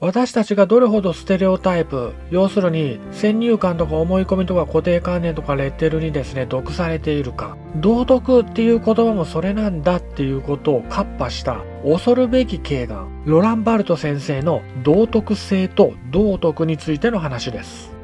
私たちがどれほどステレオタイプ、要するに先入観とか思い込みとか固定観念とかレッテルにですね、毒されているか、道徳っていう言葉もそれなんだっていうことをカッパした恐るべき慶眼、ロランバルト先生の道徳性と道徳についての話です。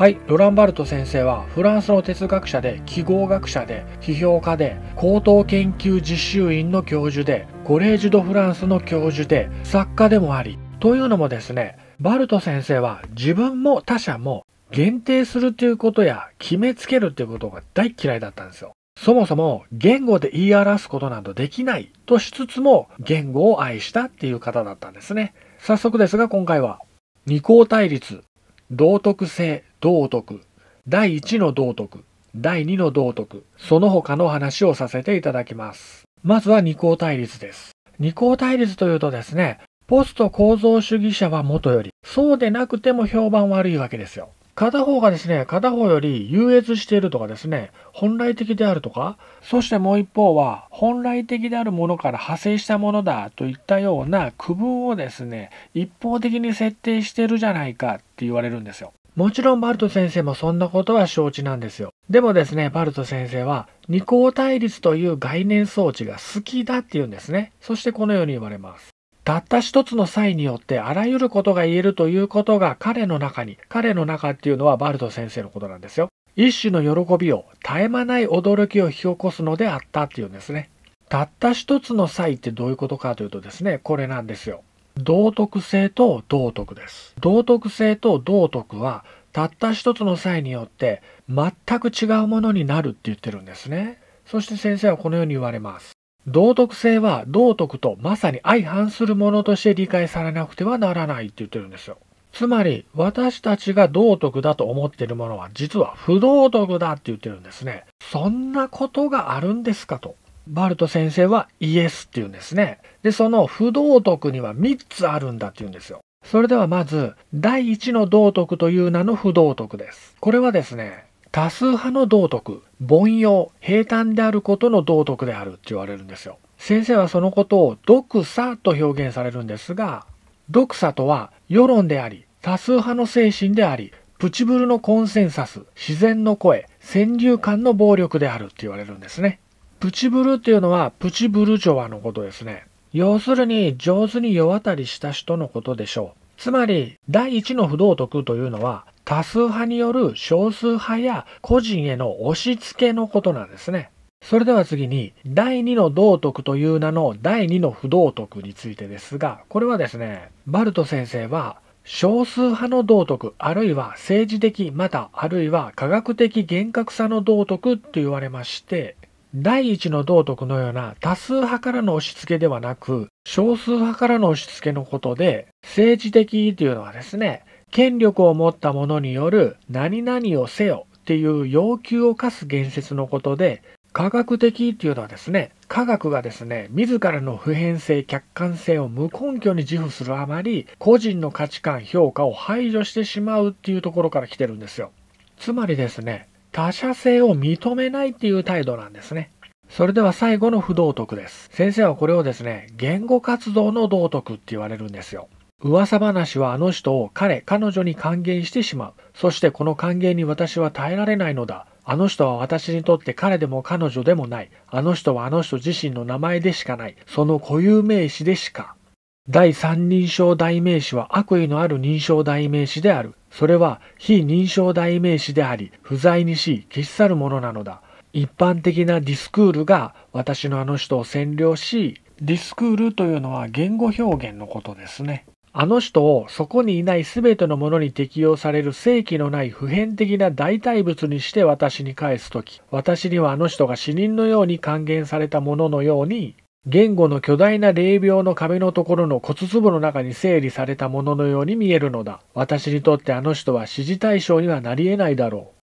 はいロランバルト先生はフランスの哲学者で記号学者で批評家で高等研究実習院の教授でコレージュ・ド・フランスの教授で作家でもありというのもですねバルト先生は自分も他者も限定するということや決めつけるということが大嫌いだったんですよ。そもそも言語で言い表すことなどできないとしつつも言語を愛したっていう方だったんですね。早速ですが今回は二項対立道徳性、道徳、第1の道徳、第2の道徳、その他の話をさせていただきます。まずは二項対立です。二項対立というとですね、ポスト構造主義者はもとより、そうでなくても評判悪いわけですよ。片方がですね、片方より優越しているとかですね、本来的であるとか、そしてもう一方は、本来的であるものから派生したものだといったような区分をですね、一方的に設定してるじゃないかって言われるんですよ。もちろんバルト先生もそんなことは承知なんですよ。でもですね、バルト先生は、二項対立という概念装置が好きだって言うんですね。そしてこのように言われます。たった一つの際によってあらゆることが言えるということが彼の中に、彼の中っていうのはバルト先生のことなんですよ。一種の喜びを絶え間ない驚きを引き起こすのであったっていうんですね。たった一つの際ってどういうことかというとですね、これなんですよ。道徳性と道徳です。道徳性と道徳はたった一つの際によって全く違うものになるって言ってるんですね。そして先生はこのように言われます。道徳性は道徳とまさに相反するものとして理解されなくてはならないって言ってるんですよ。つまり私たちが道徳だと思っているものは実は不道徳だって言ってるんですね。そんなことがあるんですかと。バルト先生はイエスって言うんですね。で、その不道徳には3つあるんだって言うんですよ。それではまず、第1の道徳という名の不道徳です。これはですね、多数派の道徳、凡庸、平坦であることの道徳であるって言われるんですよ。先生はそのことを独作」と表現されるんですが、独作」とは世論であり、多数派の精神であり、プチブルのコンセンサス、自然の声、先入観の暴力であるって言われるんですね。プチブルっていうのはプチブルジョワのことですね。要するに上手に世渡りした人のことでしょう。つまり、第一の不道徳というのは、多数派による少数派や個人への押し付けのことなんですね。それでは次に、第2の道徳という名の第2の不道徳についてですが、これはですね、バルト先生は、少数派の道徳、あるいは政治的、また、あるいは科学的厳格さの道徳と言われまして、第一の道徳のような多数派からの押し付けではなく、少数派からの押し付けのことで、政治的というのはですね、権力を持った者による何々をせよっていう要求を課す言説のことで、科学的っていうのはですね、科学がですね、自らの普遍性、客観性を無根拠に自負するあまり、個人の価値観、評価を排除してしまうっていうところから来てるんですよ。つまりですね、他者性を認めないっていう態度なんですね。それでは最後の不道徳です。先生はこれをですね、言語活動の道徳って言われるんですよ。噂話はあの人を彼、彼女に還元してしまう。そしてこの還元に私は耐えられないのだ。あの人は私にとって彼でも彼女でもない。あの人はあの人自身の名前でしかない。その固有名詞でしか。第三認証代名詞は悪意のある認証代名詞である。それは非認証代名詞であり、不在にし、消し去るものなのだ。一般的なディスクールが私のあの人を占領し、ディスクールというのは言語表現のことですね。あの人をそこにいないすべてのものに適用される正規のない普遍的な代替物にして私に返すとき、私にはあの人が死人のように還元されたもののように、言語の巨大な霊廟の壁のところの骨粒の中に整理されたもののように見えるのだ。私にとってあの人は支持対象にはなり得ないだろう。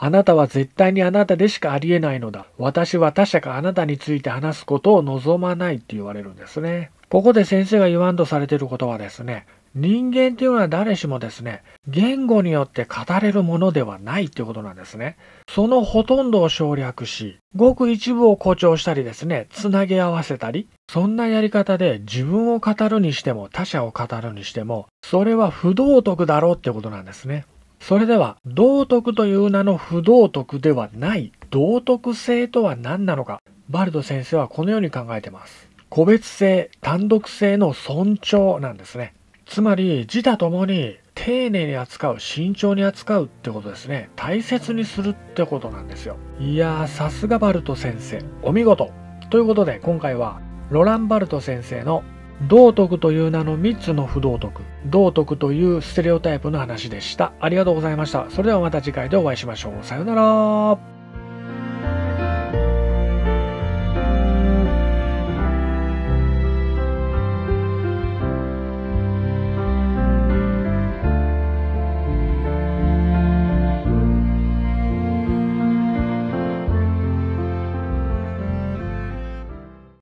あなたは絶対にあなたでしかありえないのだ。私は他者かあなたについて話すことを望まないって言われるんですね。ここで先生が言わんとされていることはですね、人間っていうのは誰しもですね、言語によって語れるものではないっていうことなんですね。そのほとんどを省略し、ごく一部を誇張したりですね、つなぎ合わせたり、そんなやり方で自分を語るにしても他者を語るにしても、それは不道徳だろうってことなんですね。それでは、道徳という名の不道徳ではない、道徳性とは何なのか、バルト先生はこのように考えてます。個別性、単独性の尊重なんですね。つまり、自他ともに丁寧に扱う、慎重に扱うってことですね。大切にするってことなんですよ。いやー、さすがバルト先生。お見事ということで、今回は、ロランバルト先生の道徳という名の3つの不道徳、道徳というステレオタイプの話でした。ありがとうございました。それではまた次回でお会いしましょう。さようなら。